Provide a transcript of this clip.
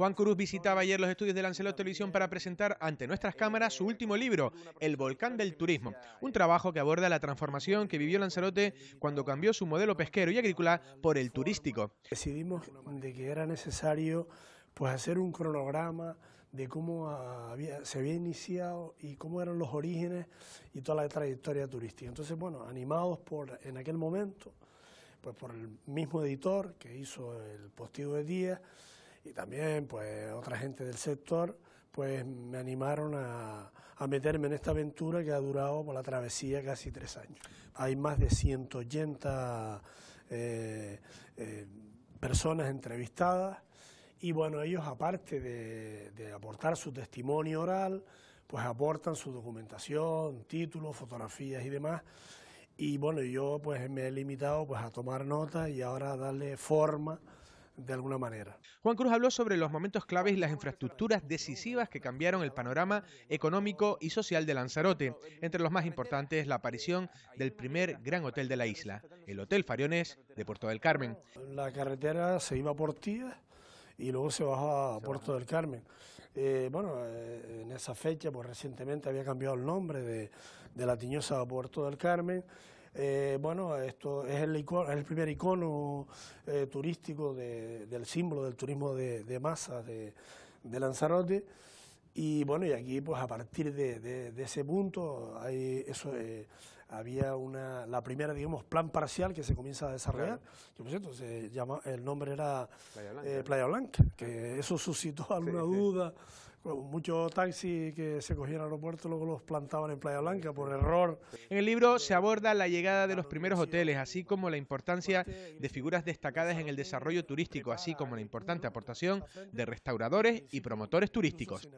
Juan Cruz visitaba ayer los estudios de Lancelot Televisión para presentar ante nuestras cámaras su último libro, El Volcán del Turismo, un trabajo que aborda la transformación que vivió Lanzarote cuando cambió su modelo pesquero y agrícola por el turístico. Decidimos de que era necesario pues hacer un cronograma de cómo se había iniciado y cómo eran los orígenes y toda la trayectoria turística. Entonces, bueno, animados por en aquel momento, pues por el mismo editor que hizo el postigo de Díaz, y también pues otra gente del sector pues me animaron a, meterme en esta aventura que ha durado por pues, la travesía casi tres años. Hay más de 180 eh, eh, personas entrevistadas y bueno, ellos aparte de, aportar su testimonio oral, pues aportan su documentación, títulos, fotografías y demás. Y bueno, yo pues me he limitado pues a tomar notas y ahora darle forma de alguna manera. Juan Cruz habló sobre los momentos claves y las infraestructuras decisivas que cambiaron el panorama económico y social de Lanzarote. Entre los más importantes, la aparición del primer gran hotel de la isla, el Hotel Fariones de Puerto del Carmen. La carretera se iba por Tía y luego se bajaba a Puerto del Carmen. Eh, bueno, eh, en esa fecha, pues recientemente había cambiado el nombre de, de la tiñosa a Puerto del Carmen eh, bueno, esto es el, primer icono eh, turístico del símbolo del turismo de, masas de, Lanzarote. Y bueno, y aquí pues a partir de, ese punto eh, había una, la primera, digamos, plan parcial que se comienza a desarrollar, que por cierto llama, el nombre era Playa Blanca, que eso suscitó alguna duda muchos taxis que se cogían al aeropuerto luego los plantaban en Playa Blanca por error. En el libro se aborda la llegada de los primeros hoteles, así como la importancia de figuras destacadas en el desarrollo turístico, así como la importante aportación de restauradores y promotores turísticos.